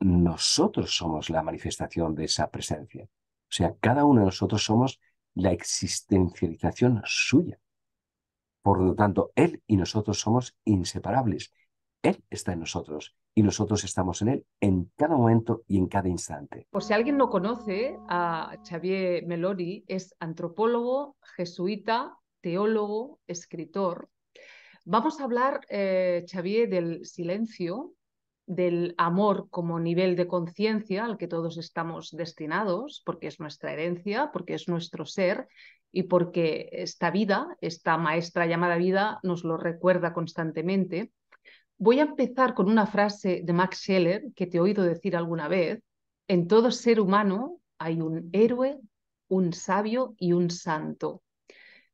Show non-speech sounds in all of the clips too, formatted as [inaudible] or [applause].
nosotros somos la manifestación de esa presencia. O sea, cada uno de nosotros somos la existencialización suya. Por lo tanto, Él y nosotros somos inseparables. Él está en nosotros y nosotros estamos en Él en cada momento y en cada instante. Por si alguien no conoce a Xavier Melori, es antropólogo, jesuita, teólogo, escritor. Vamos a hablar, eh, Xavier, del silencio del amor como nivel de conciencia al que todos estamos destinados, porque es nuestra herencia, porque es nuestro ser y porque esta vida, esta maestra llamada vida, nos lo recuerda constantemente. Voy a empezar con una frase de Max Scheler que te he oído decir alguna vez. En todo ser humano hay un héroe, un sabio y un santo.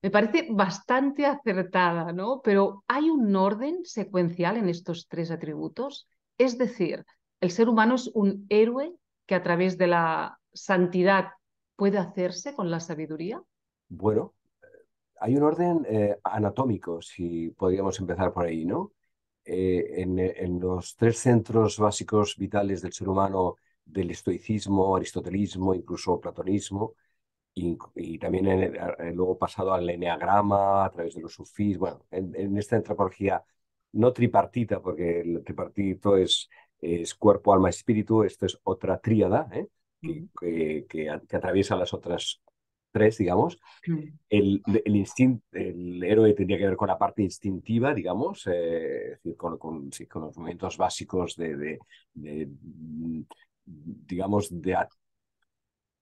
Me parece bastante acertada, ¿no? Pero ¿hay un orden secuencial en estos tres atributos? Es decir, el ser humano es un héroe que a través de la santidad puede hacerse con la sabiduría. Bueno, eh, hay un orden eh, anatómico, si podríamos empezar por ahí, ¿no? Eh, en, los tres centros básicos vitales del ser humano, del estoicismo, aristotelismo, incluso platonismo, y, también luego pasado al eneagrama, a través de los sufís, bueno, en esta antropología no tripartita, porque el tripartito es, es cuerpo, alma, espíritu, esto es otra tríada ¿eh? que, atraviesa las otras tres, digamos. el, el, héroe tendría que ver con la parte instintiva, digamos, eh, con, los momentos básicos de, de, mm, digamos, de,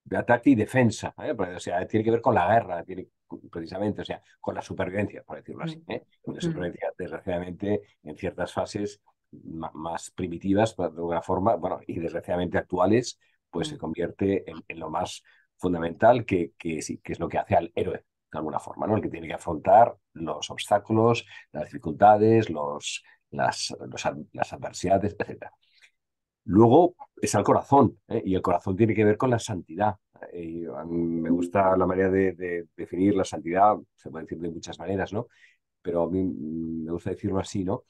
de ataque y defensa, ¿eh? o sea, tiene que ver con la guerra, tiene precisamente, o sea, con la supervivencia, por decirlo así. Mm. ¿eh? la mm. supervivencia, desgraciadamente, en ciertas fases más primitivas, de alguna forma, bueno, y desgraciadamente actuales, pues se mm. convierte en, lo más fundamental que, que es lo que hace al héroe, de alguna forma, ¿no? El que tiene que afrontar los obstáculos, las dificultades, los, las, las adversidades, etcétera. Luego es al corazón, ¿eh? y el corazón tiene que ver con la santidad. me gusta la manera de, definir la santidad, se puede decir de muchas maneras, ¿no? Pero a mí me gusta decirlo así, ¿no?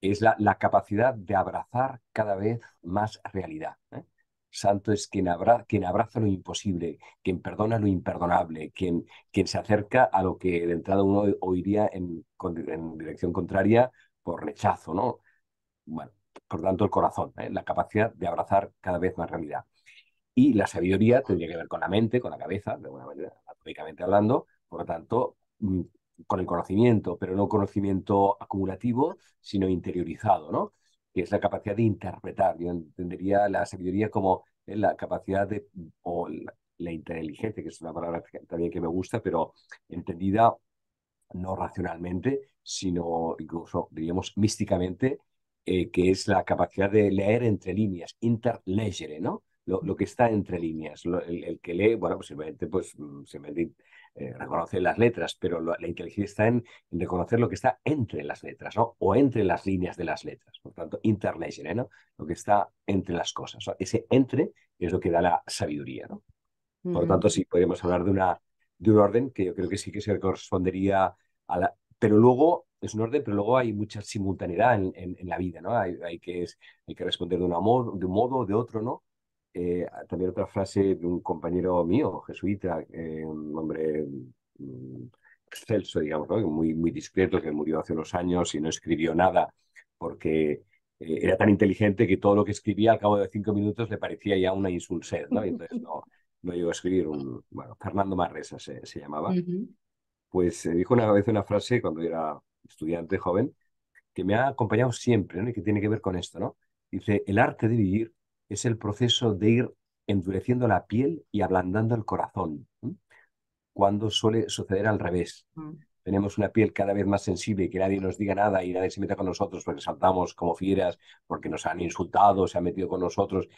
Es la, capacidad de abrazar cada vez más realidad. ¿eh? Santo es quien, abra, quien abraza lo imposible, quien perdona lo imperdonable, quien, quien se acerca a lo que de entrada uno oiría en, en dirección contraria por rechazo, ¿no? Bueno, por tanto, el corazón, ¿eh? la capacidad de abrazar cada vez más realidad. Y la sabiduría tendría que ver con la mente, con la cabeza, de alguna manera, anatómicamente hablando, por lo tanto, mm, con el conocimiento, pero no conocimiento acumulativo, sino interiorizado, ¿no? que es la capacidad de interpretar. Yo entendería la sabiduría como ¿eh? la capacidad de, mm, o la, inteligencia, que es una palabra también que me gusta, pero entendida no racionalmente, sino incluso, diríamos, místicamente, eh, que es la capacidad de leer entre líneas, interlegere, ¿no? Lo, que está entre líneas. el, que lee, bueno, pues simplemente, pues, mm, eh, reconoce las letras, pero la inteligencia está en, reconocer lo que está entre las letras, ¿no? O entre las líneas de las letras. Por tanto, interlegere, ¿no? Lo que está entre las cosas. Ese entre es lo que da la sabiduría, ¿no? Por lo tanto, sí, podemos hablar de, una, de un orden que yo creo que sí que se correspondería a la pero luego es un orden, pero luego hay mucha simultaneidad en, la vida, ¿no? Hay, que, hay que responder de, un modo de un modo, de otro, ¿no? Eh, también otra frase de un compañero mío, jesuita, eh, un hombre mm, excelso, digamos, ¿no? muy, muy discreto, que murió hace unos años y no escribió nada porque eh, era tan inteligente que todo lo que escribía al cabo de cinco minutos le parecía ya una insulsed, ¿no? Y entonces no, no llegó a escribir un, bueno, Fernando Marresa se, llamaba pues dijo una vez una frase cuando era estudiante joven que me ha acompañado siempre y que tiene que ver con esto, ¿no? Dice, el arte de vivir es el proceso de ir endureciendo la piel y ablandando el corazón, cuando suele suceder al revés. Mm. Tenemos una piel cada vez más sensible, que nadie nos diga nada y nadie se meta con nosotros porque saltamos como fieras, porque nos han insultado, se han metido con nosotros,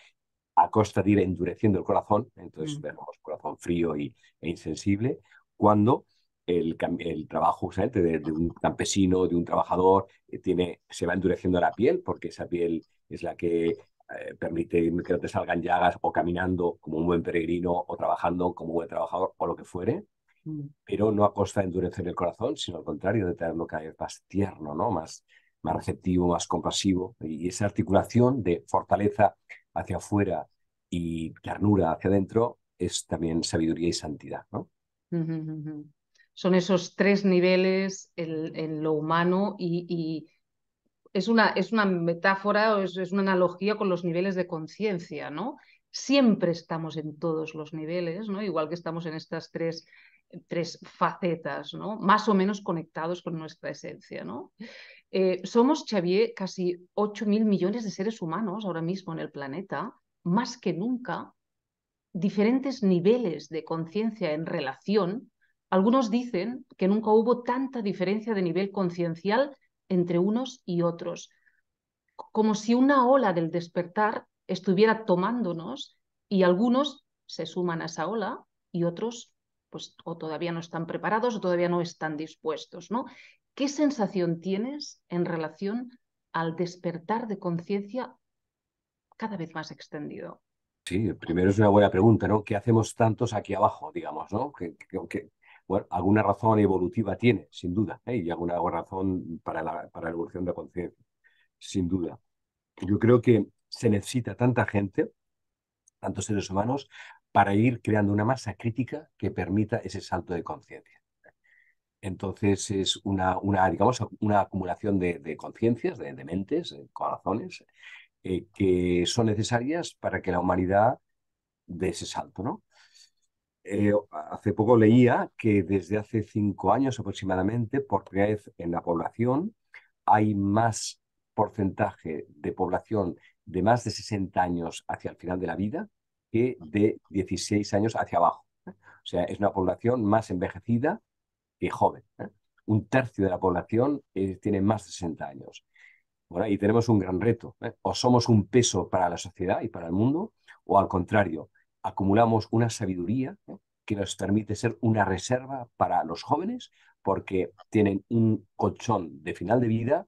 a costa de ir endureciendo el corazón, entonces mm. tenemos corazón frío e insensible, cuando el, el trabajo justamente de, un campesino, de un trabajador, eh, tiene, se va endureciendo la piel porque esa piel es la que eh, permite que no te salgan llagas o caminando como un buen peregrino o trabajando como un buen trabajador o lo que fuere, mm. pero no a costa de endurecer el corazón, sino al contrario, de tenerlo cada vez más tierno, ¿no? más, más receptivo, más compasivo. Y esa articulación de fortaleza hacia afuera y ternura hacia adentro es también sabiduría y santidad. ¿no? son esos tres niveles en, lo humano y, es, una, es una metáfora o es, una analogía con los niveles de conciencia, ¿no? Siempre estamos en todos los niveles, ¿no? Igual que estamos en estas tres, tres facetas, ¿no? Más o menos conectados con nuestra esencia, ¿no? Eh, somos, Xavier, casi 8 mil millones de seres humanos ahora mismo en el planeta, más que nunca, diferentes niveles de conciencia en relación algunos dicen que nunca hubo tanta diferencia de nivel conciencial entre unos y otros, como si una ola del despertar estuviera tomándonos y algunos se suman a esa ola y otros pues o todavía no están preparados o todavía no están dispuestos, ¿no? ¿Qué sensación tienes en relación al despertar de conciencia cada vez más extendido? Sí, primero es una buena pregunta, ¿no? ¿Qué hacemos tantos aquí abajo, digamos, ¿no? ¿Qué, qué, bueno, alguna razón evolutiva tiene, sin duda, ¿eh? y alguna razón para la, evolución de la conciencia, sin duda. Yo creo que se necesita tanta gente, tantos seres humanos, para ir creando una masa crítica que permita ese salto de conciencia. Entonces es una, digamos, una acumulación de, conciencias, de, mentes, de corazones, eh, que son necesarias para que la humanidad dé ese salto, ¿no? Eh, hace poco leía que desde hace cinco años aproximadamente, por primera vez en la población, hay más porcentaje de población de más de 60 años hacia el final de la vida que de 16 años hacia abajo. ¿eh? O sea, es una población más envejecida que joven. ¿eh? Un tercio de la población tiene más de 60 años. Bueno, y tenemos un gran reto. O somos un peso para la sociedad y para el mundo, o al contrario, acumulamos una sabiduría que nos permite ser una reserva para los jóvenes porque tienen un colchón de final de vida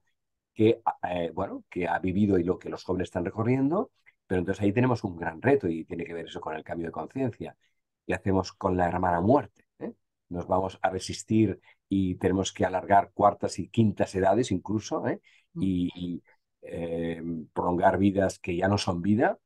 que, eh, eh, bueno, que ha vivido y lo que los jóvenes están recorriendo, pero entonces ahí tenemos un gran reto y tiene que ver eso con el cambio de conciencia. ¿Qué hacemos con la hermana muerte? Eh? Nos vamos a resistir y tenemos que alargar cuartas y quintas edades incluso y prolongar vidas que ya no son vida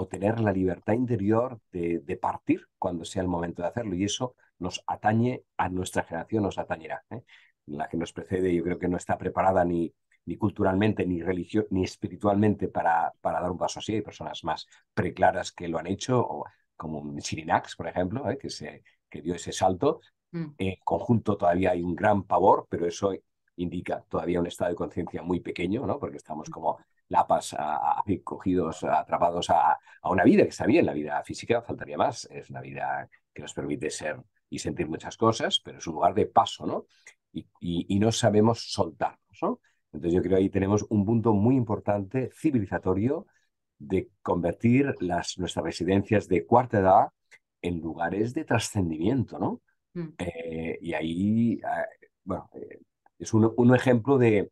o tener la libertad interior de, partir cuando sea el momento de hacerlo. Y eso nos atañe a nuestra generación, nos atañerá. ¿eh? La que nos precede yo creo que no está preparada ni, ni culturalmente, ni, religio ni espiritualmente para, para dar un paso así. Hay personas más preclaras que lo han hecho, o como Sirinax, por ejemplo, ¿eh? que, se, que dio ese salto. Mm. En conjunto todavía hay un gran pavor, pero eso indica todavía un estado de conciencia muy pequeño, ¿no? porque estamos mm. como lapas a, cogidos, atrapados a, a, una vida que está bien, la vida física faltaría más, es una vida que nos permite ser y sentir muchas cosas, pero es un lugar de paso, ¿no? Y, y, no sabemos soltarnos, ¿no? Entonces yo creo que ahí tenemos un punto muy importante civilizatorio de convertir las, nuestras residencias de cuarta edad en lugares de trascendimiento, ¿no? Mm. Eh, y ahí, ah, bueno, eh, es un, un ejemplo de,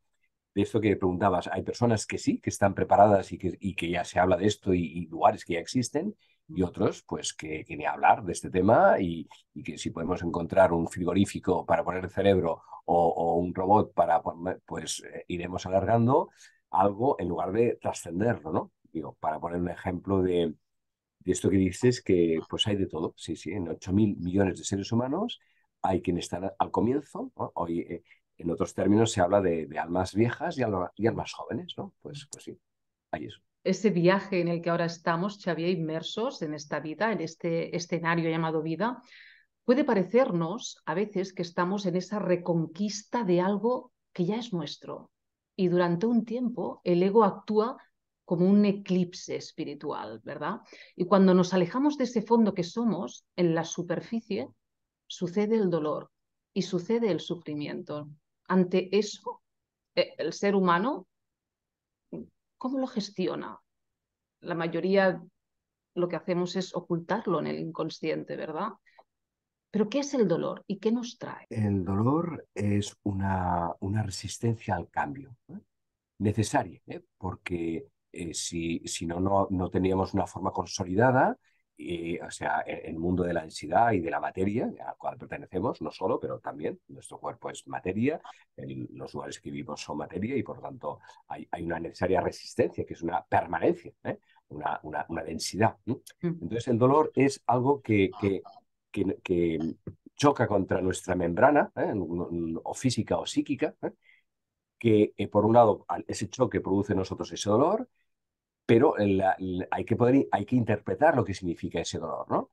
de esto que preguntabas, hay personas que sí, que están preparadas y que, ya se habla de esto y, lugares que ya existen, y otros, pues, que, que hablar de este tema y, que si podemos encontrar un frigorífico para poner el cerebro o, un robot para, pues, eh, iremos alargando algo en lugar de trascenderlo, ¿no? Digo, para poner un ejemplo de, esto que dices, que pues hay de todo, sí, sí, en 8.000 millones de seres humanos hay quienes están al comienzo, hoy eh, en otros términos se habla de, almas viejas y, almas jóvenes, ¿no? Pues, pues sí, ahí es. Ese viaje en el que ahora estamos, Xavier, inmersos en esta vida, en este escenario llamado vida, puede parecernos a veces que estamos en esa reconquista de algo que ya es nuestro. Y durante un tiempo el ego actúa como un eclipse espiritual, ¿verdad? Y cuando nos alejamos de ese fondo que somos, en la superficie, sucede el dolor y sucede el sufrimiento ante eso, e, el ser humano, ¿cómo lo gestiona? La mayoría lo que hacemos es ocultarlo en el inconsciente, ¿verdad? Pero ¿qué es el dolor y qué nos trae? El dolor es una, una resistencia al cambio, ¿eh? necesaria, ¿eh? porque eh, si, si no, no teníamos una forma consolidada y, o sea, e-, el mundo de la densidad y de la materia al cual pertenecemos, no solo, pero también nuestro cuerpo es materia, los lugares que vivimos son materia y por tanto hay, hay una necesaria resistencia, que es una permanencia, ¿eh? una, una, densidad. Mm. Entonces el dolor es algo que, que, que, choca contra nuestra membrana, ¿eh? o física o psíquica, ¿eh? que por un lado ese choque produce en nosotros ese dolor pero hay, que poder, hay que interpretar lo que significa ese dolor, ¿no?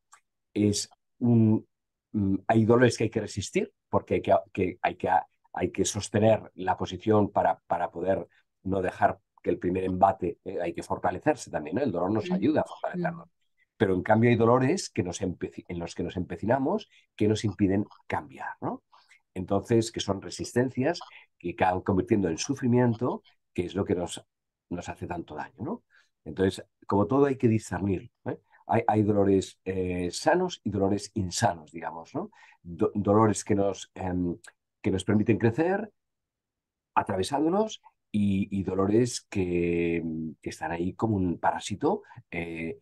Es un, mm, hay dolores que hay que resistir porque hay que, que, hay que, hay que sostener la posición para, para poder no dejar que el primer embate, eh, hay que fortalecerse también, el dolor nos ayuda a fortalecernos. Pero en cambio hay dolores que nos en los que nos empecinamos que nos impiden cambiar, ¿no? Entonces, que son resistencias que acaban convirtiendo en sufrimiento, que es lo que nos, nos hace tanto daño, ¿no? Entonces, como todo hay que discernir. ¿eh? Hay, dolores eh, sanos y dolores insanos, digamos, ¿no? dolores em, que nos, permiten crecer, atravesándonos, y, dolores que, están ahí como un parásito, eh,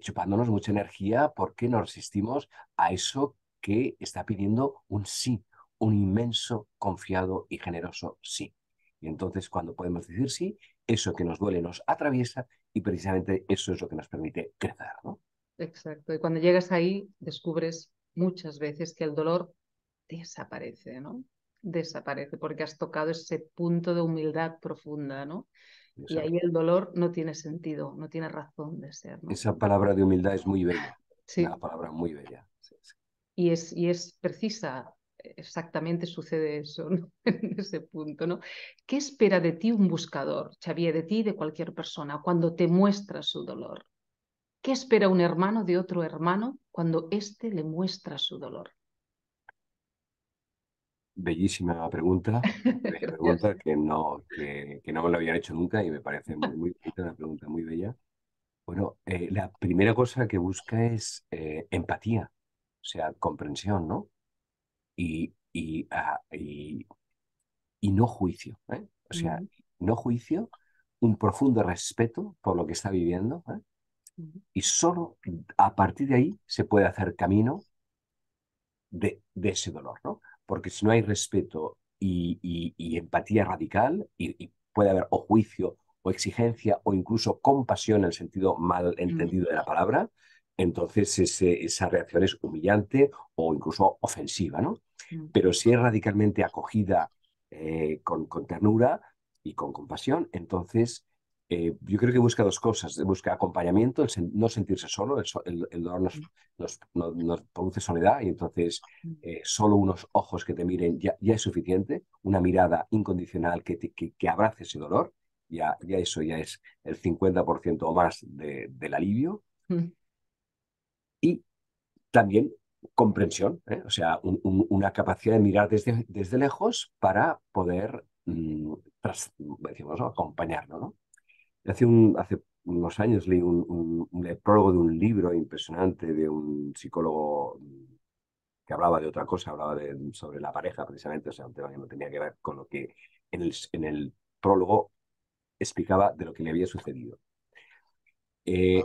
chupándonos mucha energía porque no resistimos a eso que está pidiendo un sí, un inmenso, confiado y generoso sí. Y entonces cuando podemos decir sí, eso que nos duele nos atraviesa y precisamente eso es lo que nos permite crecer. ¿no? Exacto, y cuando llegas ahí descubres muchas veces que el dolor desaparece, ¿no? Desaparece porque has tocado ese punto de humildad profunda, ¿no? Y ahí el dolor no tiene sentido, no tiene razón de ser. Esa palabra de humildad es muy bella. Sí. Una palabra muy bella. Y, es, y es precisa exactamente sucede eso [laughs] en ese punto. ¿no? ¿Qué espera de ti un buscador, Xavier, de ti de cualquier persona cuando te muestra su dolor? ¿Qué espera un hermano de otro hermano cuando éste le muestra su dolor? Bellísima pregunta, [laughs] que no, no me la habían hecho nunca y me parece muy, una pregunta muy bella. Bueno, eh, la primera cosa que busca es eh, empatía, o sea, comprensión, ¿no? Ah, y, y, no juicio. ¿eh? O sea, no juicio, un profundo respeto por lo que está viviendo. ¿eh? Y solo a partir de ahí se puede hacer camino de, ese dolor, ¿no? Porque si no hay respeto y, empatía radical, y, puede haber o juicio o exigencia o incluso compasión en el sentido mal entendido de la palabra, entonces esa reacción es humillante o incluso ofensiva, ¿no? Mm. Pero si es radicalmente acogida eh, con, ternura y con compasión, entonces eh, yo creo que busca dos cosas. Busca acompañamiento, no sentirse solo, el, dolor mm. nos, produce soledad y entonces mm. eh, solo unos ojos que te miren ya, es suficiente, una mirada incondicional que, que, abrace ese dolor, ya, ya eso ya es el 50% o más del alivio y también comprensión, ¿eh? o sea, una capacidad de mirar desde, desde lejos para poder mm, decimos, acompañarlo. ¿no? Hace, un, hace unos años leí un, prólogo de un libro impresionante de un psicólogo mm, que hablaba de otra cosa, hablaba sobre la pareja precisamente, o sea, un tema que no tenía que ver con lo que en el, prólogo explicaba de lo que le había sucedido. Eh,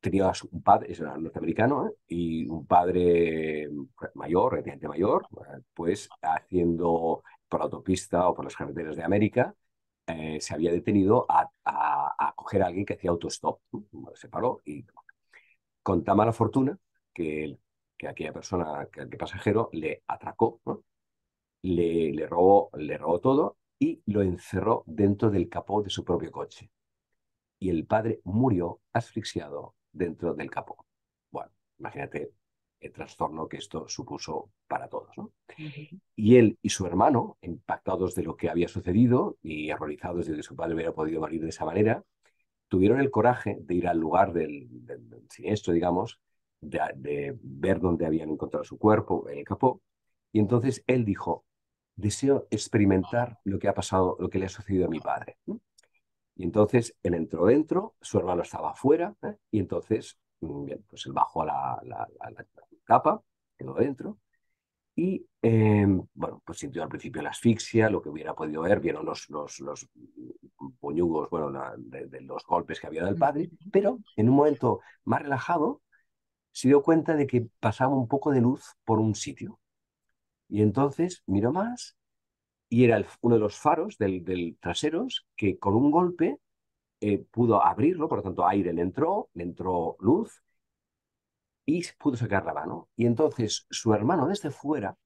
Tenía un padre, es norteamericano, ¿eh? y un padre eh, mayor, residente mayor, eh, pues haciendo por la autopista o por las carreteras de América, se había detenido a, a, coger a alguien que hacía autostop. Se paró y con tan mala fortuna que, que aquella persona, que el pasajero, le atracó, le, le, robó, le robó todo y lo encerró dentro del capó de su propio coche. Y el padre murió asfixiado dentro del capó. Bueno, imagínate el trastorno que esto supuso para todos. ¿no? Y él y su hermano, impactados de lo que había sucedido y horrorizados de que su padre hubiera podido morir de esa manera, tuvieron el coraje de ir al lugar del, siniestro, digamos, de, ver dónde habían encontrado su cuerpo en el capó. Y entonces él dijo, deseo experimentar lo que ha pasado, lo que le ha sucedido a mi padre. Y entonces él entró dentro, su hermano estaba afuera, ¿eh? y entonces, mm, pues él bajó a la, capa, quedó dentro, y em, bueno, pues sintió al principio la asfixia, lo que hubiera podido ver, vieron los, puñugos, bueno, de, los golpes que había dado el padre, pero en un momento más relajado se dio cuenta de que pasaba un poco de luz por un sitio. Y entonces miró más y era uno de los faros del, traseros que con un golpe eh, pudo abrirlo, por lo tanto aire le entró, le entró luz y pudo sacar la mano. Y entonces su hermano desde fuera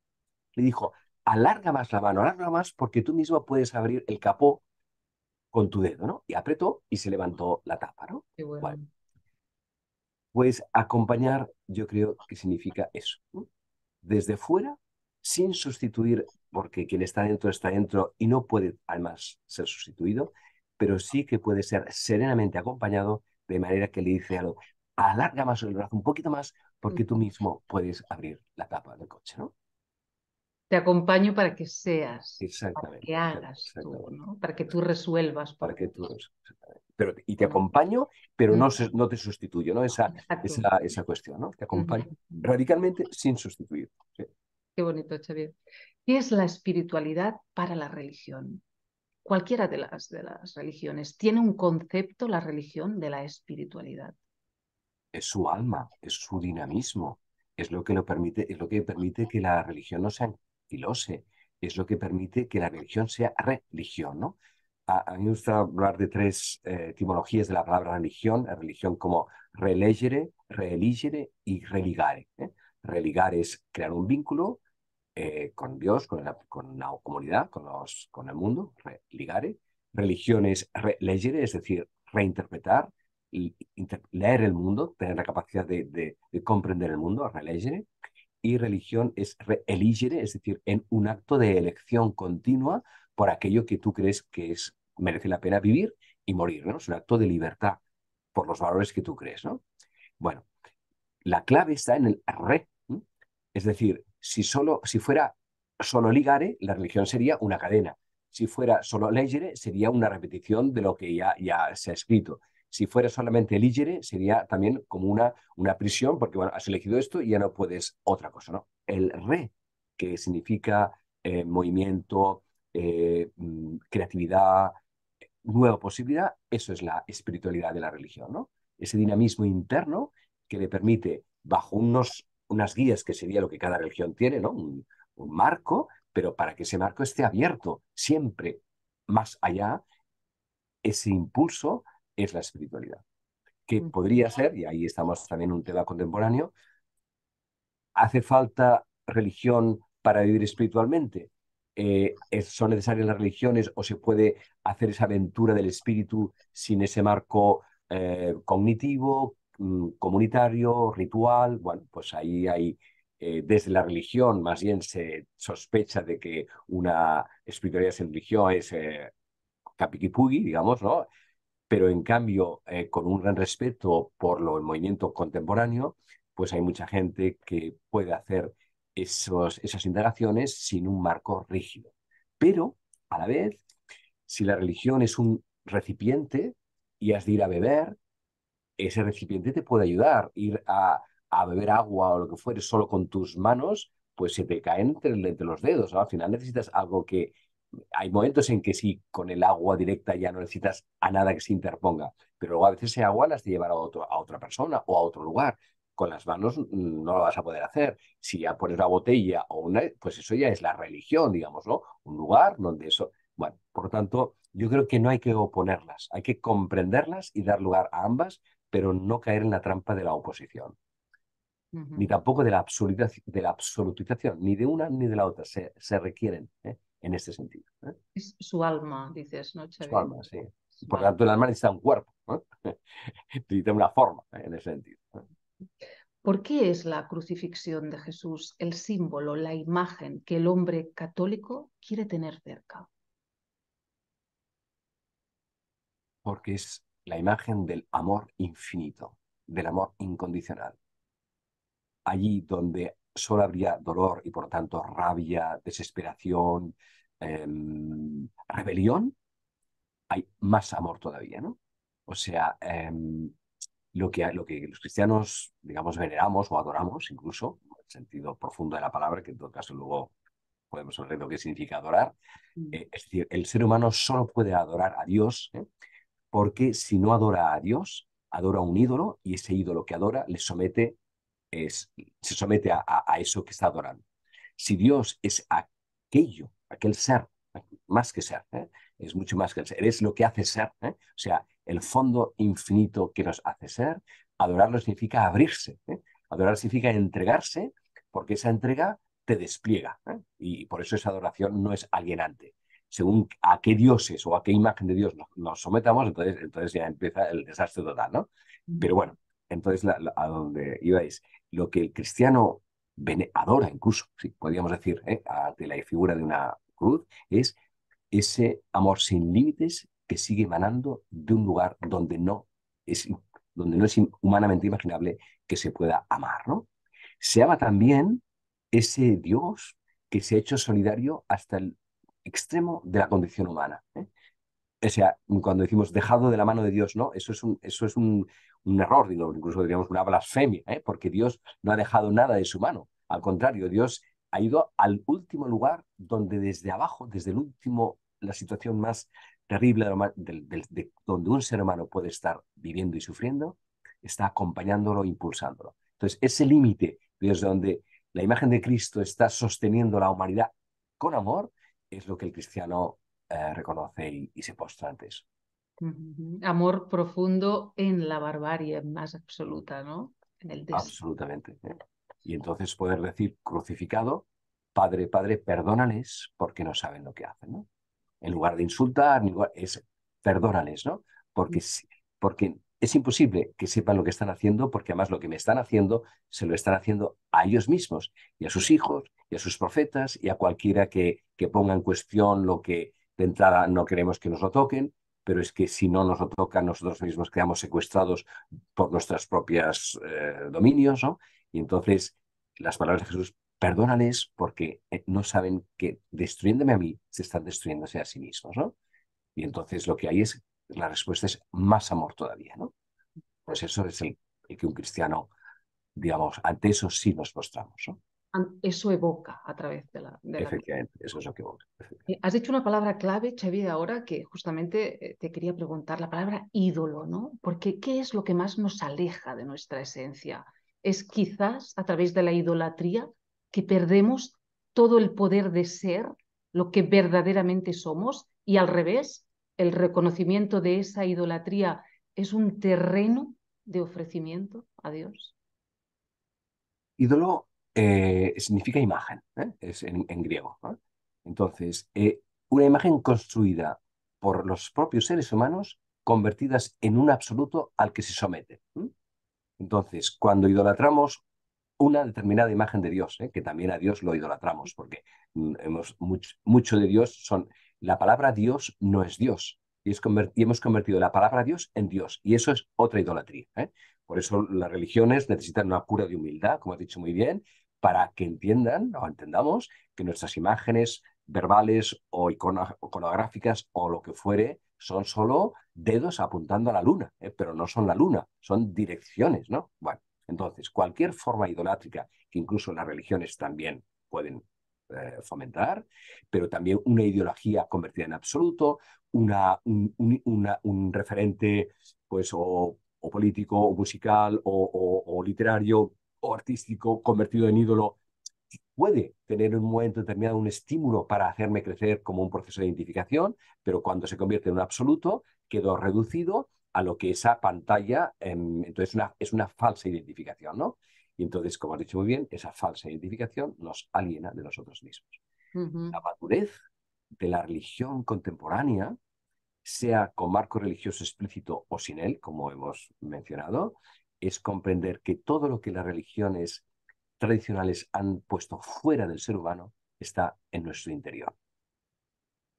le dijo, alarga más la mano, alarga más porque tú mismo puedes abrir el capó con tu dedo, ¿no? Y apretó y se levantó la tapa, ¿no? pues acompañar yo creo que significa eso. Desde fuera, sin sustituir porque quien está dentro está dentro y no puede además ser sustituido, pero sí que puede ser serenamente acompañado de manera que le dice algo, alarga más el brazo un poquito más porque tú mismo puedes abrir la tapa del coche, ¿no? Te acompaño para que seas, para que hagas tú, ¿no? para que tú resuelvas. Para que tú pero, y te acompaño, pero no, no te sustituyo, ¿no? Esa, esa, cuestión, ¿no? Te acompaño radicalmente sin sustituir. Qué bonito, Xavier. ¿Qué es la espiritualidad para la religión? Cualquiera de las, de las religiones. ¿Tiene un concepto la religión de la espiritualidad? Es su alma, es su dinamismo, es lo que, lo permite, es lo que permite que la religión no se anquilose, es lo que permite que la religión sea religión, ¿no? A, mí me gusta hablar de tres eh, etimologías de la palabra religión, religión como relegere, religere y religare. ¿eh? Religare Religar es crear un vínculo, eh, con Dios, con la, comunidad, con, los, con el mundo, re, ligare, religiones, es decir, reinterpretar, y, leer el mundo, tener la capacidad de, comprender el mundo, releyere. y religión es re es decir, en un acto de elección continua por aquello que tú crees que es, merece la pena vivir y morir, ¿no? Es un acto de libertad por los valores que tú crees, ¿no? Bueno, la clave está en el re, es decir, si, solo, si fuera solo ligare, la religión sería una cadena. Si fuera solo legere, sería una repetición de lo que ya, ya se ha escrito. Si fuera solamente ligere, sería también como una, una prisión, porque bueno, has elegido esto y ya no puedes otra cosa. ¿no? El re, que significa eh, movimiento, eh, mm, creatividad, nueva posibilidad, eso es la espiritualidad de la religión, ¿no? Ese dinamismo interno que le permite, bajo unos unas guías que sería lo que cada religión tiene, ¿no? Un, marco, pero para que ese marco esté abierto siempre más allá, ese impulso es la espiritualidad, que podría ser, y ahí estamos también en un tema contemporáneo, ¿hace falta religión para vivir espiritualmente? Eh, ¿Son necesarias las religiones o se puede hacer esa aventura del espíritu sin ese marco eh, cognitivo, Mm, comunitario, ritual, bueno, pues ahí hay, eh, desde la religión más bien se sospecha de que una espiritualidad sin religión es eh, digamos, ¿no? Pero en cambio, eh, con un gran respeto por el movimiento contemporáneo, pues hay mucha gente que puede hacer esos, esas indagaciones sin un marco rígido. Pero, a la vez, si la religión es un recipiente y has de ir a beber, ese recipiente te puede ayudar. Ir a, beber agua o lo que fuere solo con tus manos, pues se te cae entre, entre los dedos. Al final necesitas algo que... Hay momentos en que sí, con el agua directa ya no necesitas a nada que se interponga, pero luego a veces ese agua las de llevar a, otro, a otra persona o a otro lugar con las manos no lo vas a poder hacer. Si ya pones la botella o una, pues eso ya es la religión, digamos, ¿no? Un lugar donde eso. Bueno, por lo tanto, yo creo que no hay que oponerlas, hay que comprenderlas y dar lugar a ambas pero no caer en la trampa de la oposición. Ni tampoco de la, absolutización, ni de una ni de la otra, se, requieren ¿eh? en este sentido. ¿eh? Es su alma, dices, ¿no, Su alma, sí. Por lo tanto, el alma necesita un cuerpo, ¿no? [laughs] necesita una forma ¿eh? en ese sentido. ¿Por qué es la crucifixión de Jesús el símbolo, la imagen que el hombre católico quiere tener cerca? Porque es la imagen del amor infinito, del amor incondicional. Allí donde solo habría dolor y por tanto rabia, desesperación, em, rebelión, hay más amor todavía, ¿no? O sea, em, lo, que, lo que los cristianos, digamos, veneramos o adoramos, incluso, en el sentido profundo de la palabra, que en todo caso luego podemos hablar de lo que significa adorar, mm. eh, es decir, el ser humano solo puede adorar a Dios ¿eh? porque si no adora a Dios, adora a un ídolo y ese ídolo que adora le somete, se somete a, eso que está adorando. Si Dios es aquello, aquel ser, más que ser, ¿eh? es mucho más que el ser, es lo que hace ser, ¿eh? o sea, el fondo infinito que nos hace ser, adorarlo significa abrirse, ¿eh? adorar significa entregarse, porque esa entrega te despliega, y por eso esa adoración no es alienante, según a qué dioses o a qué imagen de Dios nos, sometamos, entonces, entonces ya empieza el desastre total, ¿no? Pero bueno, entonces a donde es, lo que el cristiano adora incluso, sí, podríamos decir, ¿eh? ante la figura de una cruz, es ese amor sin límites que sigue emanando de un lugar donde no es, donde no es humanamente imaginable que se pueda amar, ¿no? Se ama también ese Dios que se ha hecho solidario hasta el extremo de la condición humana. ¿eh? O sea, cuando decimos dejado de la mano de Dios, no, eso es un, eso es un, error, incluso diríamos una blasfemia, ¿eh? porque Dios no ha dejado nada de su mano. Al contrario, Dios ha ido al último lugar donde desde abajo, desde el último, la situación más terrible donde un ser humano puede estar viviendo y sufriendo, está acompañándolo, impulsándolo. Entonces, ese límite desde donde la imagen de Cristo está sosteniendo la humanidad con amor, es lo que el cristiano eh, reconoce y, se postra antes. Amor profundo en la barbarie más absoluta, ¿no? En el Absolutamente. ¿eh? Y entonces poder decir crucificado, Padre, Padre, perdónales porque no saben lo que hacen, ¿no? En lugar de insultar, es perdónales, ¿no? Porque, porque es imposible que sepan lo que están haciendo porque además lo que me están haciendo se lo están haciendo a ellos mismos y a sus hijos y a sus profetas y a cualquiera que, que ponga en cuestión lo que de entrada no queremos que nos lo toquen, pero es que si no nos lo tocan nosotros mismos quedamos secuestrados por nuestras propias eh, dominios. ¿no? Y entonces las palabras de Jesús, perdónales porque eh, no saben que destruyéndome a mí se están destruyéndose a sí mismos. ¿no? Y entonces lo que hay es la respuesta es más amor todavía, ¿no? Pues, pues eso es el, que un cristiano, digamos, ante eso sí nos mostramos, Eso evoca a través de la... Efectivamente, eso es lo que evoca. Eh, has dicho una palabra clave, Xavi, ahora que justamente eh, te quería preguntar, la palabra ídolo, ¿no? Porque ¿qué es lo que más nos aleja de nuestra esencia? Es quizás a través de la idolatría que perdemos todo el poder de ser lo que verdaderamente somos y al revés, el reconocimiento de esa idolatría es un terreno de ofrecimiento a Dios? Ídolo eh, significa imagen, ¿eh? es en, griego. Entonces, eh, una imagen construida por los propios seres humanos convertidas en un absoluto al que se somete. Entonces, cuando idolatramos una determinada imagen de Dios, que también a Dios lo idolatramos, porque mm, hemos, mucho de Dios son la palabra Dios no es Dios. Y, hemos convertido la palabra Dios en Dios. Y eso es otra idolatría. ¿eh? Por eso las religiones necesitan una cura de humildad, como has dicho muy bien, para que entiendan o entendamos que nuestras imágenes verbales o iconográficas o lo que fuere son solo dedos apuntando a la luna, ¿eh? pero no son la luna, son direcciones, ¿no? Bueno, entonces, cualquier forma idolátrica, que incluso las religiones también pueden eh, fomentar, pero también una ideología convertida en absoluto, una, un, referente pues, o, político, o musical, o, literario, o artístico convertido en ídolo puede tener en un momento determinado un estímulo para hacerme crecer como un proceso de identificación, pero cuando se convierte en un absoluto, quedó reducido a lo que esa pantalla, em, entonces una, es una falsa identificación, ¿no? Y entonces, como has dicho muy bien, esa falsa identificación nos aliena de nosotros mismos. La madurez de la religión contemporánea, sea con marco religioso explícito o sin él, como hemos mencionado, es comprender que todo lo que las religiones tradicionales han puesto fuera del ser humano está en nuestro interior.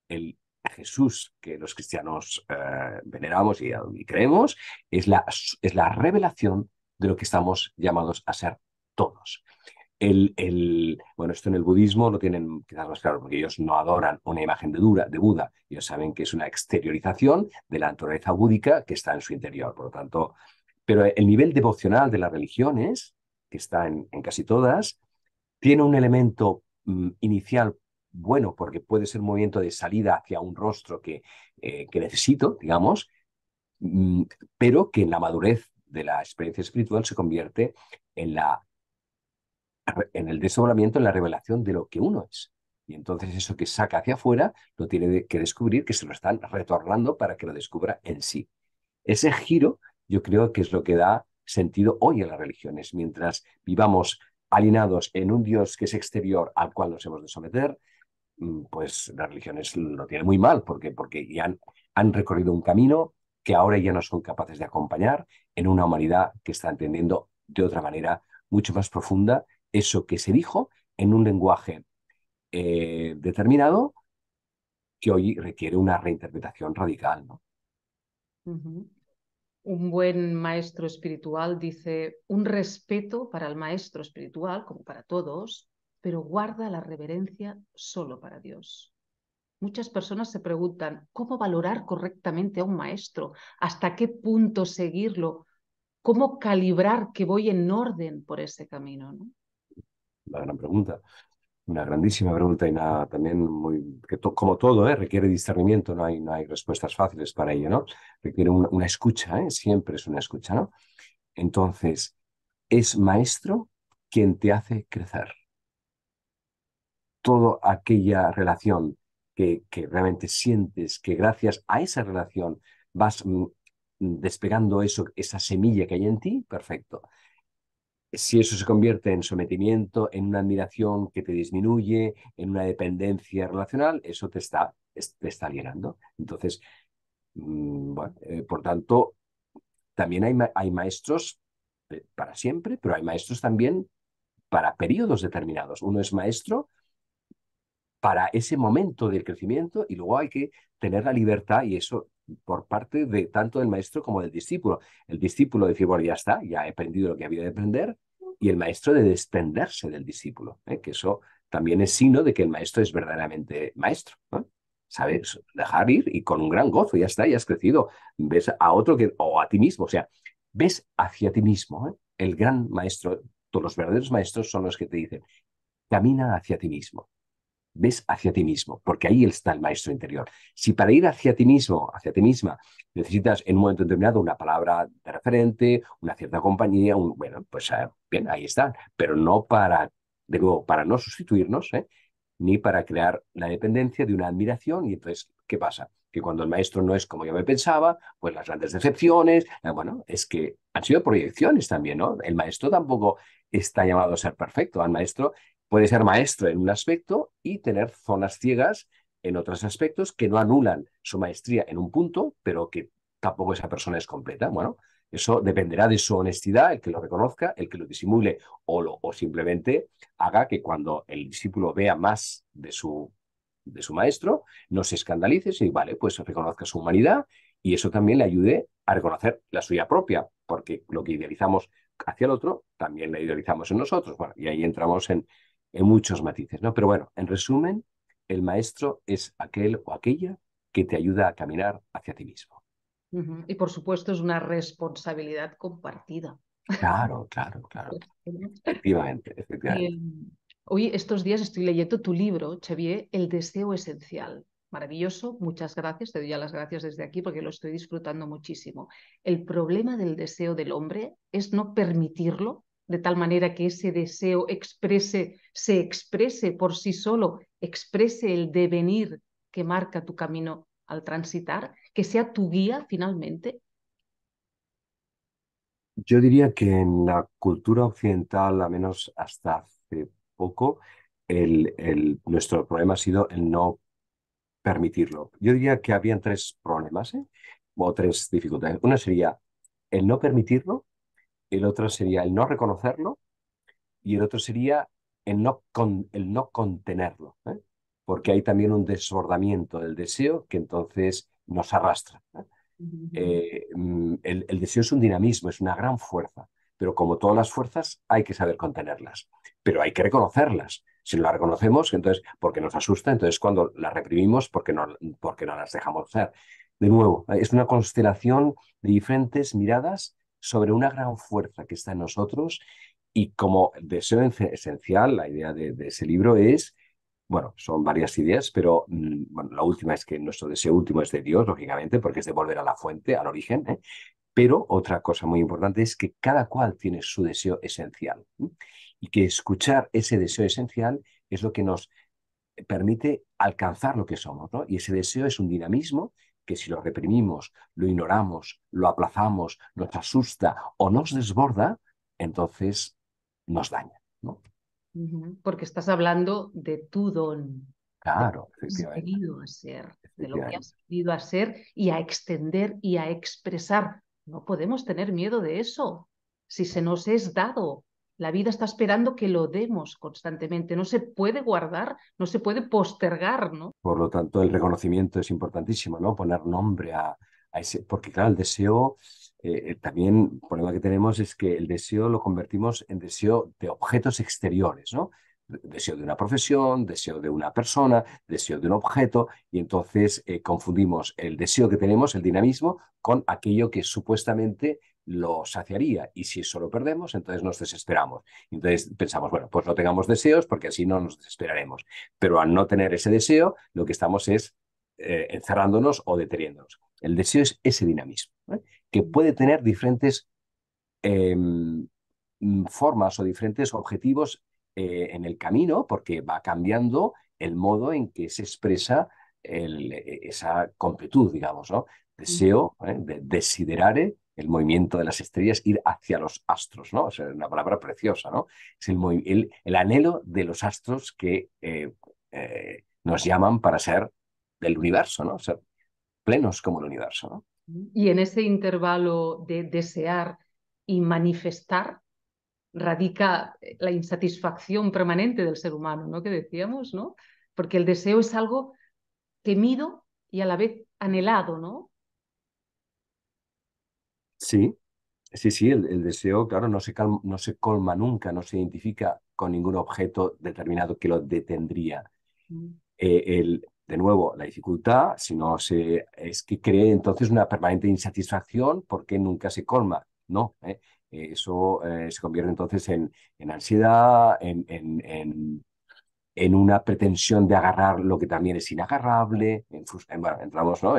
El Jesús que los cristianos eh, veneramos y, y creemos es la, es la revelación de lo que estamos llamados a ser todos. El, bueno, esto en el budismo lo tienen quizás más claro, porque ellos no adoran una imagen de, Dura, de Buda, ellos saben que es una exteriorización de la naturaleza búdica que está en su interior, por lo tanto, pero el nivel devocional de las religiones, que está en, casi todas, tiene un elemento mm, inicial bueno, porque puede ser un movimiento de salida hacia un rostro que, eh, necesito, digamos, mm, pero que en la madurez de la experiencia espiritual se convierte en, la, en el desdoblamiento, en la revelación de lo que uno es. Y entonces eso que saca hacia afuera lo tiene que descubrir, que se lo están retornando para que lo descubra en sí. Ese giro yo creo que es lo que da sentido hoy a las religiones. Mientras vivamos alineados en un Dios que es exterior al cual nos hemos de someter, mm, pues las religiones lo tienen muy mal porque, porque ya han recorrido un camino, que ahora ya no son capaces de acompañar en una humanidad que está entendiendo de otra manera mucho más profunda eso que se dijo en un lenguaje eh, determinado que hoy requiere una reinterpretación radical. ¿no? Un buen maestro espiritual dice un respeto para el maestro espiritual, como para todos, pero guarda la reverencia solo para Dios. Muchas personas se preguntan, ¿cómo valorar correctamente a un maestro? ¿Hasta qué punto seguirlo? ¿Cómo calibrar que voy en orden por ese camino? ¿no? Una gran pregunta, una grandísima pregunta y nada, también muy, que como todo, ¿eh? requiere discernimiento, no hay, no hay respuestas fáciles para ello, ¿no? Requiere una, escucha, ¿eh? siempre es una escucha, ¿no? Entonces, es maestro quien te hace crecer. Toda aquella relación que, realmente sientes que gracias a esa relación vas mm, mm, despegando eso, esa semilla que hay en ti, perfecto. Si eso se convierte en sometimiento, en una admiración que te disminuye, en una dependencia relacional, eso te está, te está alienando. Entonces, mm, eh, por tanto, también hay, hay maestros eh, para siempre, pero hay maestros también para periodos determinados. Uno es maestro para ese momento del crecimiento y luego hay que tener la libertad y eso por parte de tanto del maestro como del discípulo. El discípulo decir, bueno, ya está, ya he aprendido lo que había de aprender y el maestro de desprenderse del discípulo, ¿eh? que eso también es signo de que el maestro es verdaderamente maestro. Sabes dejar ir y con un gran gozo, ya está, ya has crecido. Ves a otro que, o a ti mismo, o sea, ves hacia ti mismo. ¿eh? El gran maestro, todos los verdaderos maestros son los que te dicen, camina hacia ti mismo ves hacia ti mismo, porque ahí está el maestro interior. Si para ir hacia ti mismo, hacia ti misma, necesitas en un momento determinado una palabra de referente, una cierta compañía, un, bueno, pues ah, bien, ahí está, pero no para, de nuevo, para no sustituirnos, ¿eh? ni para crear la dependencia de una admiración. Y entonces, ¿qué pasa? Que cuando el maestro no es como yo me pensaba, pues las grandes decepciones, ah, bueno, es que han sido proyecciones también, ¿no? El maestro tampoco está llamado a ser perfecto, al maestro puede ser maestro en un aspecto y tener zonas ciegas en otros aspectos que no anulan su maestría en un punto, pero que tampoco esa persona es completa. Bueno, eso dependerá de su honestidad, el que lo reconozca, el que lo disimule o, lo, o simplemente haga que cuando el discípulo vea más de su, de su maestro, no se escandalice, y vale, pues reconozca su humanidad y eso también le ayude a reconocer la suya propia, porque lo que idealizamos hacia el otro también la idealizamos en nosotros. Bueno, y ahí entramos en, en muchos matices, ¿no? Pero bueno, en resumen, el maestro es aquel o aquella que te ayuda a caminar hacia ti mismo. Y por supuesto es una responsabilidad compartida. Claro, claro, claro. efectivamente, hoy, em, estos días estoy leyendo tu libro, Xavier, El deseo esencial. Maravilloso, muchas gracias, te doy ya las gracias desde aquí porque lo estoy disfrutando muchísimo. El problema del deseo del hombre es no permitirlo de tal manera que ese deseo exprese, se exprese por sí solo, exprese el devenir que marca tu camino al transitar, que sea tu guía finalmente? Yo diría que en la cultura occidental, al menos hasta hace poco, el, nuestro problema ha sido el no permitirlo. Yo diría que había tres problemas ¿eh? o tres dificultades. Una sería el no permitirlo, el otro sería el no reconocerlo y el otro sería el no, el no contenerlo, ¿eh? porque hay también un desbordamiento del deseo que entonces nos arrastra. ¿eh? Eh, mm, el, deseo es un dinamismo, es una gran fuerza, pero como todas las fuerzas hay que saber contenerlas, pero hay que reconocerlas. Si no las reconocemos, entonces, porque nos asusta, entonces cuando las reprimimos, porque no, porque no las dejamos ser. De nuevo, es una constelación de diferentes miradas sobre una gran fuerza que está en nosotros y como deseo esencial, la idea de, ese libro es, bueno, son varias ideas, pero mm, bueno, la última es que nuestro deseo último es de Dios, lógicamente, porque es de volver a la fuente, al origen, ¿eh? pero otra cosa muy importante es que cada cual tiene su deseo esencial y que escuchar ese deseo esencial es lo que nos permite alcanzar lo que somos, Y ese deseo es un dinamismo que si lo reprimimos, lo ignoramos, lo aplazamos, nos asusta o nos desborda, entonces nos daña. Porque estás hablando de tu don. Claro, de lo que has querido a ser, de lo que has querido a ser y a extender y a expresar. No podemos tener miedo de eso. Si se nos es dado, la vida está esperando que lo demos constantemente. No se puede guardar, no se puede postergar, ¿no? Por lo tanto, el reconocimiento es importantísimo, ¿no? Poner nombre a, ese, porque claro, el deseo eh, eh, también el problema que tenemos es que el deseo lo convertimos en deseo de objetos exteriores, ¿no? Deseo de una profesión, deseo de una persona, deseo de un objeto, y entonces eh, confundimos el deseo que tenemos, el dinamismo, con aquello que supuestamente lo saciaría y si eso lo perdemos, entonces nos desesperamos. Entonces pensamos, bueno, pues no tengamos deseos porque así no nos desesperaremos. Pero al no tener ese deseo, lo que estamos es eh, encerrándonos o deteniéndonos. El deseo es ese dinamismo, ¿eh? que puede tener diferentes em, mm, formas o diferentes objetivos eh, en el camino porque va cambiando el modo en que se expresa e, e, esa completud, digamos, ¿no? Deseo, de, desiderare, el movimiento de las estrellas, ir hacia los astros, ¿no? es una palabra preciosa, ¿no? Es el, anhelo de los astros que eh, eh, nos llaman para ser del universo, ¿no? ser plenos como el universo, ¿no? Y en ese intervalo de desear y manifestar radica la insatisfacción permanente del ser humano, ¿no? Que decíamos, ¿no? Porque el deseo es algo temido y a la vez anhelado, ¿no? Sí, sí, sí, el, deseo, claro, no se, no se colma nunca, no se identifica con ningún objeto determinado que lo detendría. Mm. Eh, el, de nuevo, la dificultad, si no se, es que cree entonces una permanente insatisfacción porque nunca se colma. No, ¿eh? eso eh, se convierte entonces en, en ansiedad, en, en, en, una pretensión de agarrar lo que también es inagarrable. bueno, entramos, ¿no?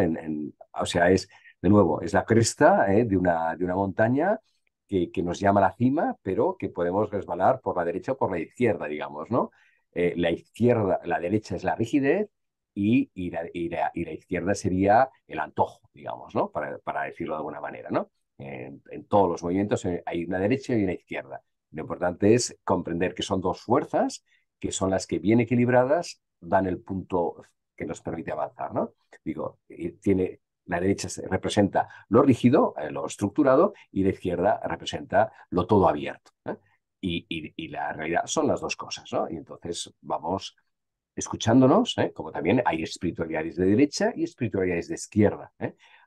o sea, es de nuevo, es la cresta ¿eh? de, una, de una montaña que, nos llama la cima, pero que podemos resbalar por la derecha o por la izquierda, digamos, ¿no? Eh, la izquierda, la derecha es la rigidez y, y, la, izquierda sería el antojo, digamos, ¿no? Para, decirlo de alguna manera, ¿no? En, en todos los movimientos hay una derecha y una izquierda. Lo importante es comprender que son dos fuerzas que son las que bien equilibradas dan el punto que nos permite avanzar, ¿no? Digo, tiene, la derecha representa lo rígido, eh, lo estructurado, y la izquierda representa lo todo abierto. ¿eh? Y, la realidad son las dos cosas, ¿no? Y entonces vamos escuchándonos, ¿eh? como también hay espiritualidades de derecha y espiritualidades de izquierda.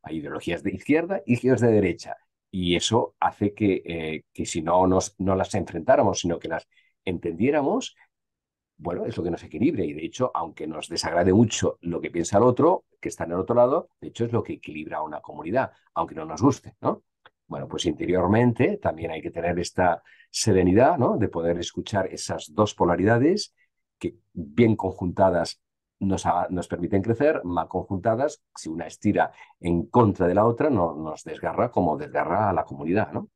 Hay ideologías de izquierda y ideologías de derecha. Y eso hace que, que si no nos, no las enfrentáramos, sino que las entendiéramos, bueno, es lo que nos equilibra y de hecho, aunque nos desagrade mucho lo que piensa el otro, que está en el otro lado, de hecho es lo que equilibra a una comunidad, aunque no nos guste, ¿no? Bueno, pues interiormente también hay que tener esta serenidad, ¿no? De poder escuchar esas dos polaridades que bien conjuntadas nos, nos permiten crecer, mal conjuntadas, si una estira en contra de la otra, no, nos desgarra como desgarra a la comunidad, ¿no?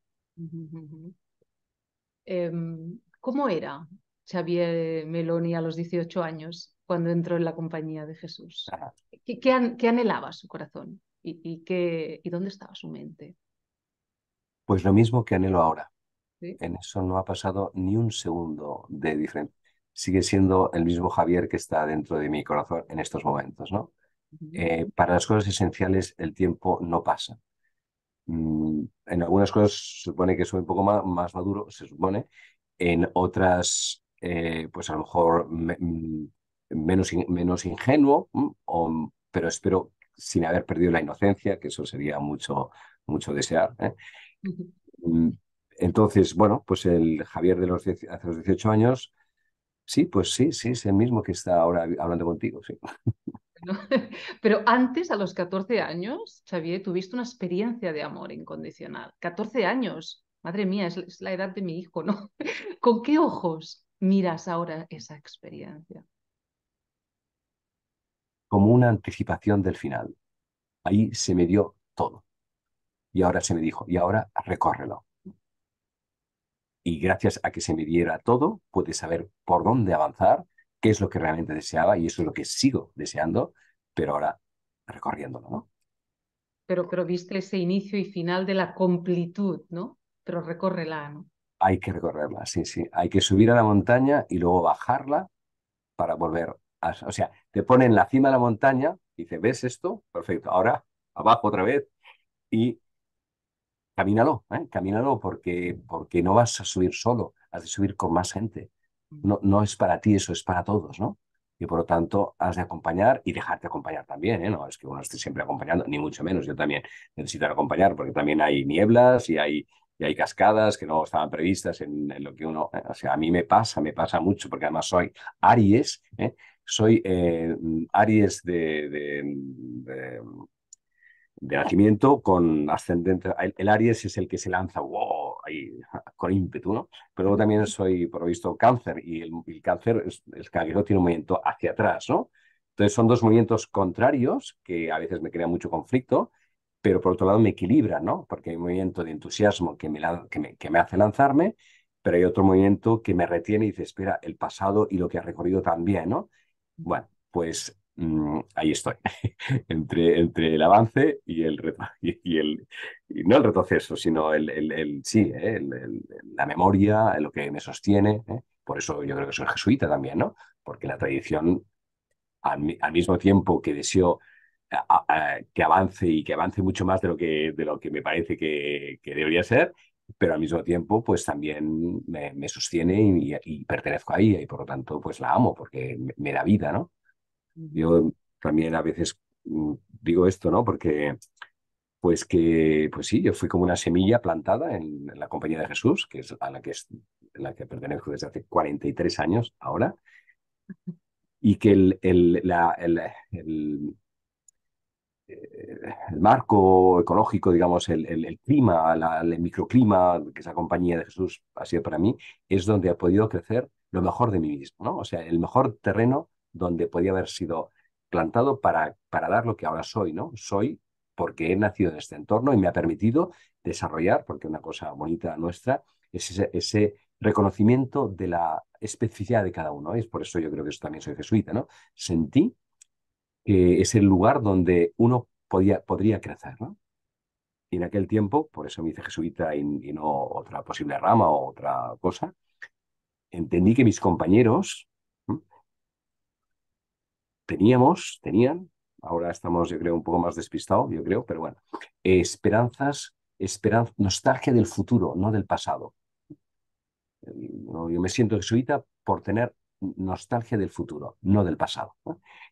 Em, ¿Cómo era Xavier Meloni a los 18 años, cuando entró en la compañía de Jesús. ¿Qué, anhelaba su corazón ¿Y, dónde estaba su mente? Pues lo mismo que anhelo ahora. En eso no ha pasado ni un segundo de diferencia. Sigue siendo el mismo Javier que está dentro de mi corazón en estos momentos, ¿no? Eh, para las cosas esenciales el tiempo no pasa. Mm, en algunas cosas se supone que soy un poco más maduro, se supone, en otras eh, pues a lo mejor mm, menos, menos ingenuo, pero espero sin haber perdido la inocencia, que eso sería mucho, mucho desear. ¿eh? Mm, entonces, bueno, pues el Javier de los, hace los 18 años, sí, pues sí, sí, es el mismo que está ahora hablando contigo, sí. [laughs] Pero antes, a los 14 años, Xavier, tuviste una experiencia de amor incondicional. 14 años, madre mía, es, la edad de mi hijo, ¿no? [laughs] ¿Con qué ojos? miras ahora esa experiencia? Como una anticipación del final. Ahí se me dio todo. Y ahora se me dijo, y ahora recórrelo. Y gracias a que se me diera todo, puedes saber por dónde avanzar, qué es lo que realmente deseaba, y eso es lo que sigo deseando, pero ahora recorriéndolo, ¿no? Pero, pero viste ese inicio y final de la completud, ¿no? Pero recórrela, ¿no? hay que recorrerla, sí, sí. Hay que subir a la montaña y luego bajarla para volver. A, o sea, te ponen en la cima de la montaña, y dice, ¿ves esto? Perfecto. Ahora abajo otra vez y camínalo, ¿eh? camínalo porque, porque no vas a subir solo, has de subir con más gente. No, no es para ti, eso es para todos, ¿no? Y por lo tanto, has de acompañar y dejarte acompañar también, ¿eh? No es que uno esté siempre acompañando, ni mucho menos, yo también necesito acompañar porque también hay nieblas y hay y hay cascadas que no estaban previstas en, lo que uno, eh, o sea, a mí me pasa, me pasa mucho, porque además soy Aries, ¿eh? soy eh, mm, Aries mm, mm, de, nacimiento con ascendente, el, Aries es el que se lanza, wow, con ímpetu, ¿no? Pero luego también soy, por visto, cáncer, y el, cáncer el es tiene un movimiento hacia atrás, ¿no? Entonces son dos movimientos contrarios que a veces me crean mucho conflicto, pero por otro lado me equilibra, ¿no? Porque hay un movimiento de entusiasmo que me, que me, hace lanzarme, pero hay otro movimiento que me retiene y dice, espera, el pasado y lo que ha recorrido también, ¿no? Bueno, pues mm, ahí estoy, [laughs] entre, entre el avance y el, [laughs] no el retroceso, sino el, sí, ¿eh? la memoria, lo que me sostiene. ¿eh? Por eso yo creo que soy jesuita también, ¿no? Porque la tradición, al mismo tiempo que deseo que avance y que avance mucho más de lo que, de lo que me parece que, que debería ser, pero al mismo tiempo pues también me, me sostiene y, y, pertenezco a ella y por lo tanto pues la amo porque me, da vida, ¿no? Yo también a veces mm, digo esto, ¿no? Porque pues que, pues sí, yo fui como una semilla plantada en, la Compañía de Jesús, que es a la que, es, la que pertenezco desde hace 43 años ahora, y que el, el, la, el, el marco ecológico, digamos, el, clima, el microclima que esa compañía de Jesús ha sido para mí, es donde ha podido crecer lo mejor de mí mismo, ¿no? O sea, el mejor terreno donde podía haber sido plantado para, para dar lo que ahora soy, ¿no? Soy porque he nacido en este entorno y me ha permitido desarrollar, porque una cosa bonita nuestra es ese, ese reconocimiento de la especificidad de cada uno. Es por eso yo creo que eso también soy jesuita, ¿no? Sentí es el lugar donde uno podía, podría crecer. ¿no? Y en aquel tiempo, por eso me hice jesuita y, no otra posible rama o otra cosa, entendí que mis compañeros teníamos, tenían, ahora estamos yo creo un poco más despistados, yo creo, pero bueno, esperanzas, nostalgia del futuro, no del pasado. Yo me siento jesuita por tener nostalgia del futuro, no del pasado.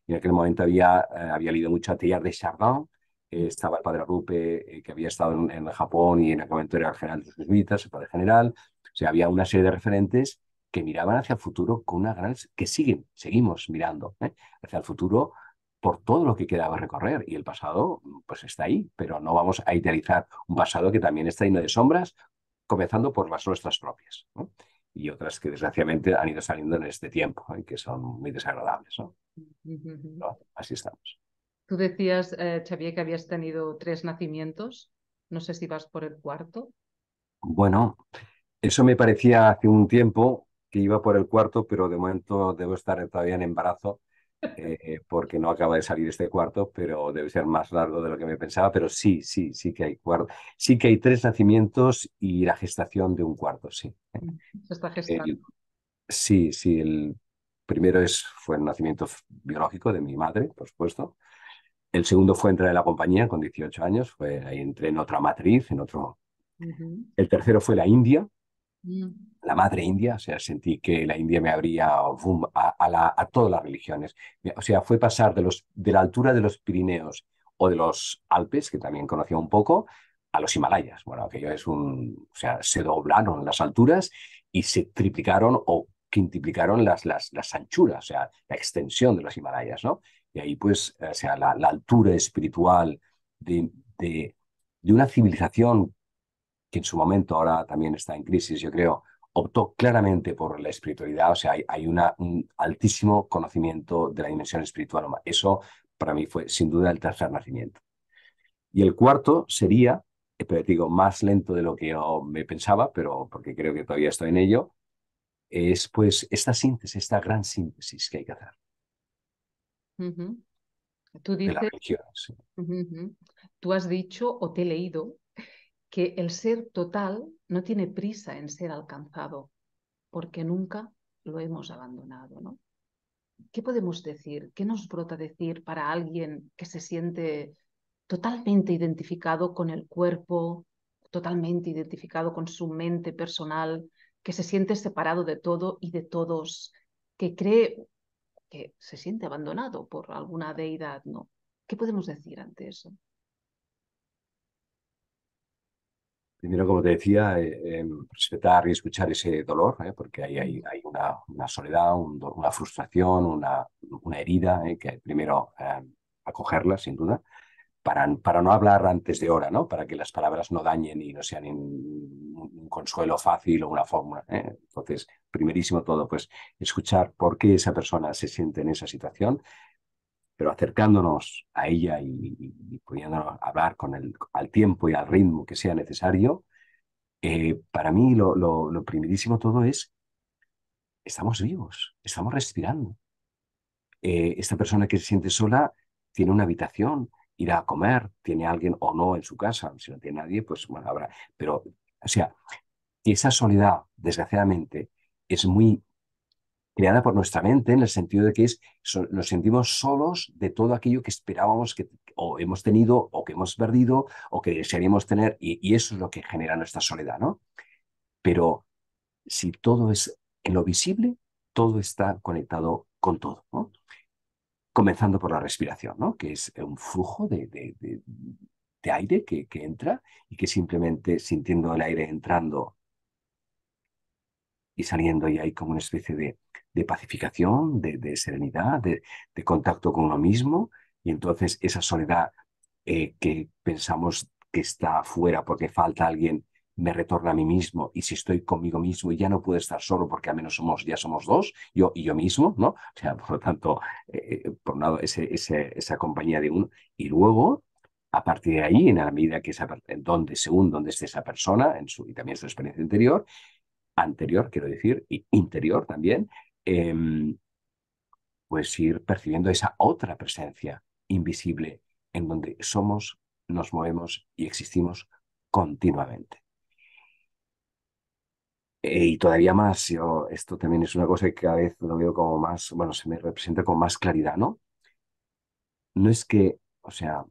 Y en aquel momento había, había leído mucho a Teilhard de Chardin, estaba el padre Rupe, que había estado en, Japón y en el Comentario era general de los visitas el padre general. O sea, había una serie de referentes que miraban hacia el futuro con una gran... que siguen, seguimos mirando ¿eh? hacia el futuro por todo lo que quedaba recorrer. Y el pasado, pues está ahí, pero no vamos a idealizar un pasado que también está lleno de sombras, comenzando por las nuestras propias. ¿no? y otras que desgraciadamente han ido saliendo en este tiempo y que son muy desagradables. así estamos. Tú decías, eh, Xavier, que habías tenido tres nacimientos. No sé si vas por el cuarto. Bueno, eso me parecía hace un tiempo que iba por el cuarto, pero de momento debo estar todavía en embarazo eh, porque no acaba de salir este cuarto, pero debe ser más largo de lo que me pensaba, pero sí, sí, sí que hay cuarto. Sí que hay tres nacimientos y la gestación de un cuarto, sí. ¿eh? Mm, está gestando. sí, sí, el primero es, fue el nacimiento biológico de mi madre, por supuesto. El segundo fue entrar en la compañía con 18 años, fue, ahí entré en otra matriz, en otro... El tercero fue la India, Mm. la madre india, o sea, sentí que la India me abría a, todas las religiones. O sea, fue pasar de, los, de la altura de los Pirineos o de los Alpes, que también conocía un poco, a los Himalayas. Bueno, aquello es un, o sea, se doblaron las alturas y se triplicaron o quintuplicaron las, anchuras, o sea, la extensión de los Himalayas, ¿no? Y ahí, pues, o sea, la, altura espiritual de, de, una civilización que en su momento ahora también está en crisis, yo creo, optó claramente por la espiritualidad, o sea, hay, hay una, un altísimo conocimiento de la dimensión espiritual. Eso para mí fue sin duda el tercer nacimiento. Y el cuarto sería, eh, pero digo, más lento de lo que yo me pensaba, pero porque creo que todavía estoy en ello, es pues esta síntesis, esta gran síntesis que hay que hacer. Tú dices, Tú has dicho o te he leído que el ser total no tiene prisa en ser alcanzado, porque nunca lo hemos abandonado, ¿no? ¿Qué podemos decir? ¿Qué nos brota decir para alguien que se siente totalmente identificado con el cuerpo, totalmente identificado con su mente personal, que se siente separado de todo y de todos, que cree que se siente abandonado por alguna deidad, ¿no? ¿Qué podemos decir ante eso? Primero, como te decía, eh, em, respetar y escuchar ese dolor, ¿eh? porque ahí hay, una, soledad, una frustración, una, herida, ¿eh? que primero em, acogerla, sin duda, para, no hablar antes de hora, para que las palabras no dañen y no sean un consuelo fácil o una fórmula. Entonces, primerísimo todo, pues escuchar por qué esa persona se siente en esa situación, pero acercándonos a ella y, pudiendo hablar con el, al tiempo y al ritmo que sea necesario, eh, para mí lo, lo, todo es, estamos vivos, estamos respirando. Eh, esta persona que se siente sola tiene una habitación, irá a comer, tiene alguien o no en su casa, si no tiene nadie, pues bueno, habrá. Pero, o sea, esa soledad, desgraciadamente, es muy creada por nuestra mente, en el sentido de que es, nos sentimos solos de todo aquello que esperábamos que o hemos tenido o que hemos perdido o que desearíamos tener, y, eso es lo que genera nuestra soledad, ¿no? Pero si todo es en lo visible, todo está conectado con todo, Comenzando por la respiración, ¿no? Que es un flujo de, aire que, que entra y que simplemente sintiendo el aire entrando y saliendo y hay como una especie de, de pacificación, de, serenidad, de, contacto con uno mismo. Y entonces esa soledad eh, que pensamos que está afuera porque falta alguien, me retorna a mí mismo. Y si estoy conmigo mismo y ya no puedo estar solo porque al menos somos, ya somos dos, yo y yo mismo, ¿no? O sea, por lo tanto, eh, eh, por un lado, esa compañía de uno. Y luego a partir de ahí, en la medida que esa, donde, según donde esté esa persona en su, y también su experiencia interior, anterior, quiero decir, y interior también, Em, pues ir percibiendo esa otra presencia invisible en donde somos, nos movemos y existimos continuamente. Eh, y todavía más, yo, esto también es una cosa que cada vez lo veo como más, bueno, se me representa con más claridad, ¿no? No es que, o sea,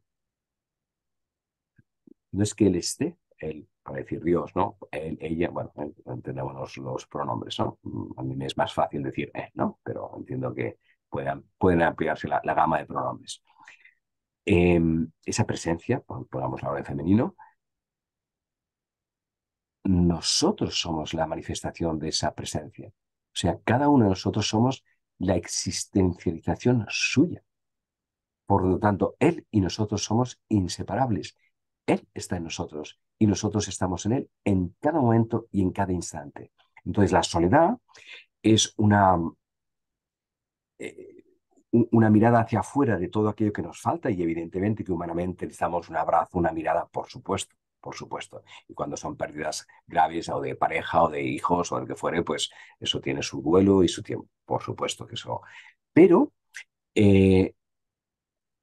no es que él esté, él, para decir Dios, ¿no? Él, ella, bueno, entendemos los, pronombres, ¿no? Mm, a mí me es más fácil decir él, eh", ¿no? Pero entiendo que puedan, pueden ampliarse la, gama de pronombres. Em, esa presencia, pongamos hora en femenino, nosotros somos la manifestación de esa presencia. O sea, cada uno de nosotros somos la existencialización suya. Por lo tanto, él y nosotros somos inseparables él está en nosotros y nosotros estamos en Él en cada momento y en cada instante. Entonces la soledad es una, eh, una mirada hacia afuera de todo aquello que nos falta y evidentemente que humanamente necesitamos un abrazo, una mirada, por supuesto, por supuesto. Y cuando son pérdidas graves o de pareja o de hijos o del que fuere, pues eso tiene su duelo y su tiempo, por supuesto que eso. Pero eh,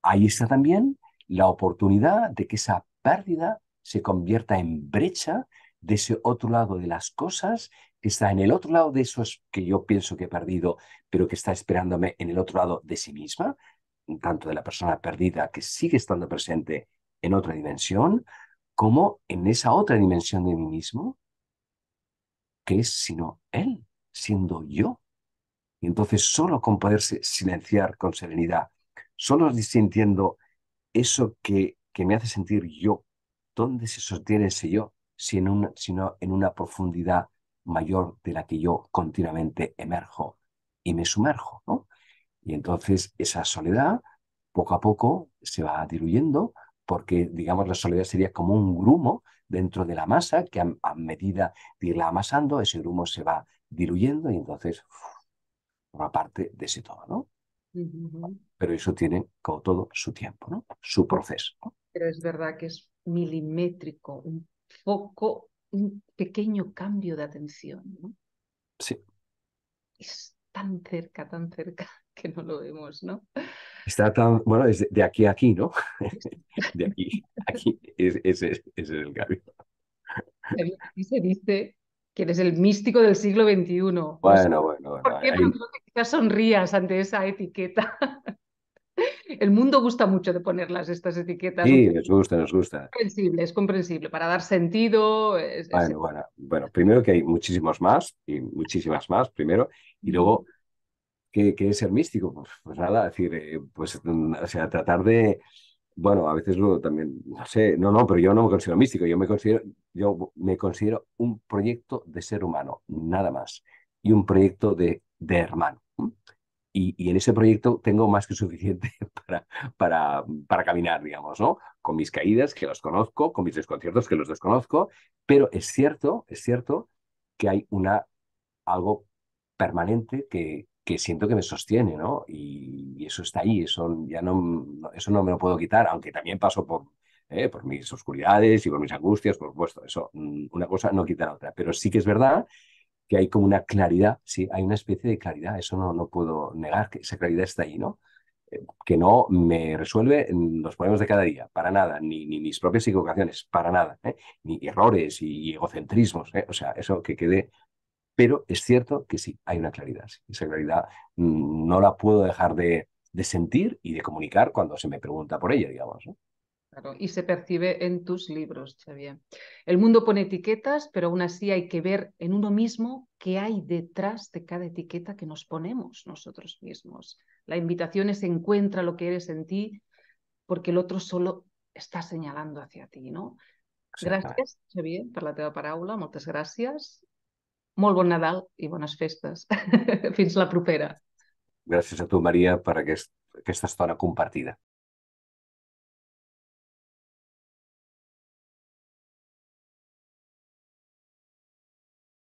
ahí está también la oportunidad de que esa pérdida se convierta en brecha de ese otro lado de las cosas que está en el otro lado de eso que yo pienso que he perdido, pero que está esperándome en el otro lado de sí misma, tanto de la persona perdida que sigue estando presente en otra dimensión, como en esa otra dimensión de mí mismo, que es sino él, siendo yo. Y entonces solo con poderse silenciar con serenidad, solo sintiendo eso que que me hace sentir yo. ¿Dónde se sostiene ese yo? Si no sino en una profundidad mayor de la que yo continuamente emerjo y me sumerjo. Y entonces esa soledad poco a poco se va diluyendo porque, digamos, la soledad sería como un grumo dentro de la masa que a, medida de irla amasando, ese grumo se va diluyendo y entonces forma parte de ese todo. ¿no? Pero eso tiene, como todo, su tiempo, su proceso pero es verdad que es milimétrico, un poco, un pequeño cambio de atención. Sí. Es tan cerca, tan cerca que no lo vemos, ¿no? Está tan, bueno, es de, aquí a aquí, ¿no? [laughs] de aquí a aquí, ese es, el cambio. Aquí se dice que eres el místico del siglo XXI. Bueno, bueno, bueno. ¿Por qué quizás sonrías ante esa etiqueta? [laughs] el mundo gusta mucho de ponerlas estas etiquetas. Sí, nos gusta, nos gusta. Es comprensible, es comprensible, para dar sentido. bueno, bueno, primero que hay muchísimos más, y muchísimas más, primero, y luego, ¿qué, es ser místico? Pues, pues nada, es decir, eh, pues, mm, o sea, tratar de, bueno, a veces luego también, no sé, no, no, pero yo no me considero místico, yo me considero, yo me considero un proyecto de ser humano, nada más, y un proyecto de, de hermano y, en ese proyecto tengo más que suficiente [laughs] para, para, para caminar, digamos, ¿no? Con mis caídas, que las conozco, con mis desconciertos, que los desconozco, pero es cierto, es cierto que hay una, algo permanente que, que siento que me sostiene, ¿no? Y, eso está ahí, eso ya no, eso no me lo puedo quitar, aunque también paso por, eh, por mis oscuridades y por mis angustias, por supuesto, eso, mm, una cosa no quita la otra, pero sí que es verdad que hay como una claridad, sí, hay una especie de claridad, eso no, puedo negar, que esa claridad está ahí, ¿no? Eh, que no me resuelve los problemas de cada día, para nada, ni, ni mis propias equivocaciones, para nada, ¿eh? ni errores y, egocentrismos, ¿eh? o sea, eso que quede... Pero es cierto que sí, hay una claridad, sí. esa claridad mm, no la puedo dejar de, de sentir y de comunicar cuando se me pregunta por ella, digamos. ¿no? y se percibe en tus libros, Xavier. El mundo pone etiquetas, pero aún así hay que ver en uno mismo qué hay detrás de cada etiqueta que nos ponemos nosotros mismos. La invitación es encuentra lo que eres en ti, porque el otro solo está señalando hacia ti, ¿no? Gracias, Xavier, por la teva paraula. Muchas gracias. Molt bon Nadal y bones festes. [laughs] Fins la propera. Gracias a tu, María, por que aquesta estona compartida.